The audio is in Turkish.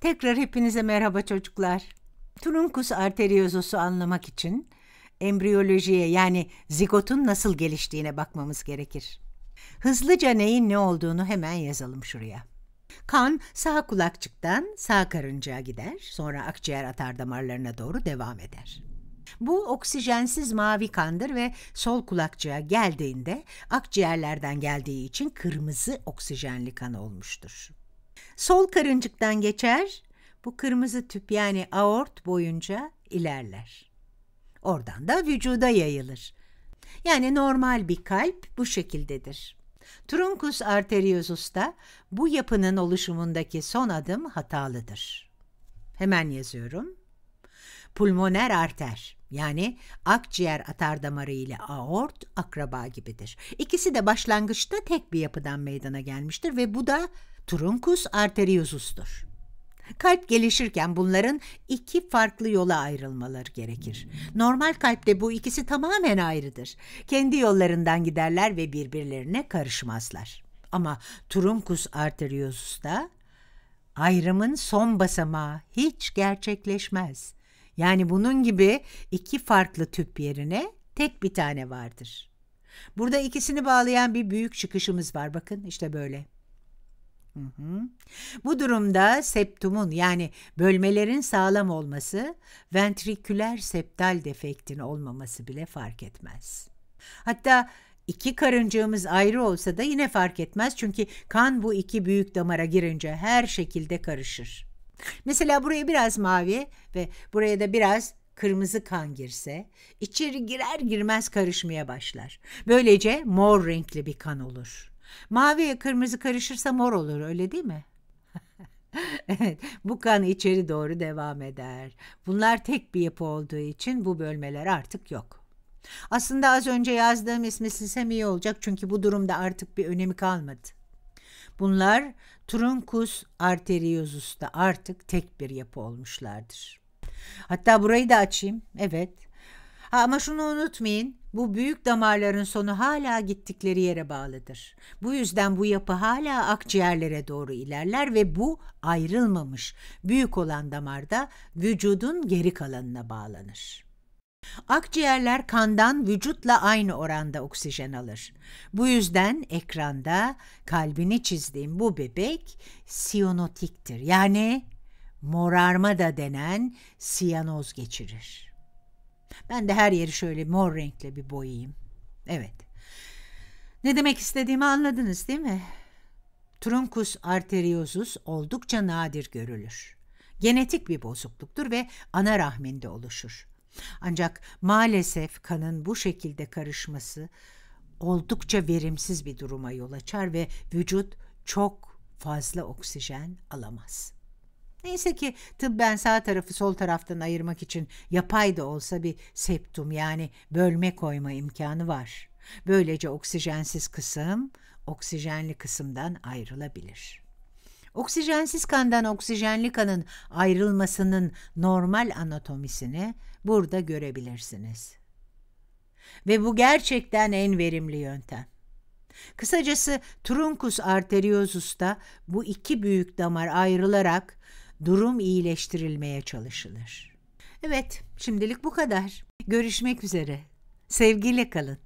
Tekrar hepinize merhaba çocuklar. Truncus arteriosus'u anlamak için embriyolojiye yani zigotun nasıl geliştiğine bakmamız gerekir. Hızlıca neyin ne olduğunu hemen yazalım şuraya. Kan sağ kulakçıktan sağ karıncaya gider, sonra akciğer atar damarlarına doğru devam eder. Bu oksijensiz mavi kandır ve sol kulakçığa geldiğinde akciğerlerden geldiği için kırmızı oksijenli kan olmuştur sol karıncıktan geçer, bu kırmızı tüp yani aort boyunca ilerler. Oradan da vücuda yayılır. Yani normal bir kalp bu şekildedir. Truncus arteriosus da bu yapının oluşumundaki son adım hatalıdır. Hemen yazıyorum pulmoner arter yani akciğer atar damarı ile aort akraba gibidir. İkisi de başlangıçta tek bir yapıdan meydana gelmiştir ve bu da truncus arteriosus'tur. Kalp gelişirken bunların iki farklı yola ayrılmaları gerekir. Normal kalpte bu ikisi tamamen ayrıdır. Kendi yollarından giderler ve birbirlerine karışmazlar. Ama truncus arteriosus'ta ayrımın son basamağı hiç gerçekleşmez. Yani bunun gibi iki farklı tüp yerine tek bir tane vardır. Burada ikisini bağlayan bir büyük çıkışımız var. Bakın işte böyle. Hı hı. Bu durumda septumun yani bölmelerin sağlam olması ventriküler septal defektin olmaması bile fark etmez. Hatta iki karıncığımız ayrı olsa da yine fark etmez çünkü kan bu iki büyük damara girince her şekilde karışır. Mesela buraya biraz mavi ve buraya da biraz kırmızı kan girse içeri girer girmez karışmaya başlar. Böylece mor renkli bir kan olur. Maviye kırmızı karışırsa mor olur öyle değil mi? evet, bu kan içeri doğru devam eder. Bunlar tek bir yapı olduğu için bu bölmeler artık yok. Aslında az önce yazdığım ismi silsem iyi olacak çünkü bu durumda artık bir önemi kalmadı. Bunlar truncus arteriosus'ta artık tek bir yapı olmuşlardır. Hatta burayı da açayım. Evet. Ha, ama şunu unutmayın. Bu büyük damarların sonu hala gittikleri yere bağlıdır. Bu yüzden bu yapı hala akciğerlere doğru ilerler ve bu ayrılmamış büyük olan damarda vücudun geri kalanına bağlanır. Akciğerler kandan vücutla aynı oranda oksijen alır. Bu yüzden ekranda kalbini çizdiğim bu bebek siyanotiktir. Yani morarma da denen siyanoz geçirir. Ben de her yeri şöyle mor renkle bir boyayayım. Evet. Ne demek istediğimi anladınız değil mi? Truncus arteriosus oldukça nadir görülür. Genetik bir bozukluktur ve ana rahminde oluşur. Ancak maalesef kanın bu şekilde karışması oldukça verimsiz bir duruma yol açar ve vücut çok fazla oksijen alamaz. Neyse ki tıbben sağ tarafı sol taraftan ayırmak için yapay da olsa bir septum yani bölme koyma imkanı var. Böylece oksijensiz kısım oksijenli kısımdan ayrılabilir.'' Oksijensiz kandan oksijenli kanın ayrılmasının normal anatomisini burada görebilirsiniz. Ve bu gerçekten en verimli yöntem. Kısacası trunkus arteriosus'ta bu iki büyük damar ayrılarak durum iyileştirilmeye çalışılır. Evet, şimdilik bu kadar. Görüşmek üzere. Sevgiyle kalın.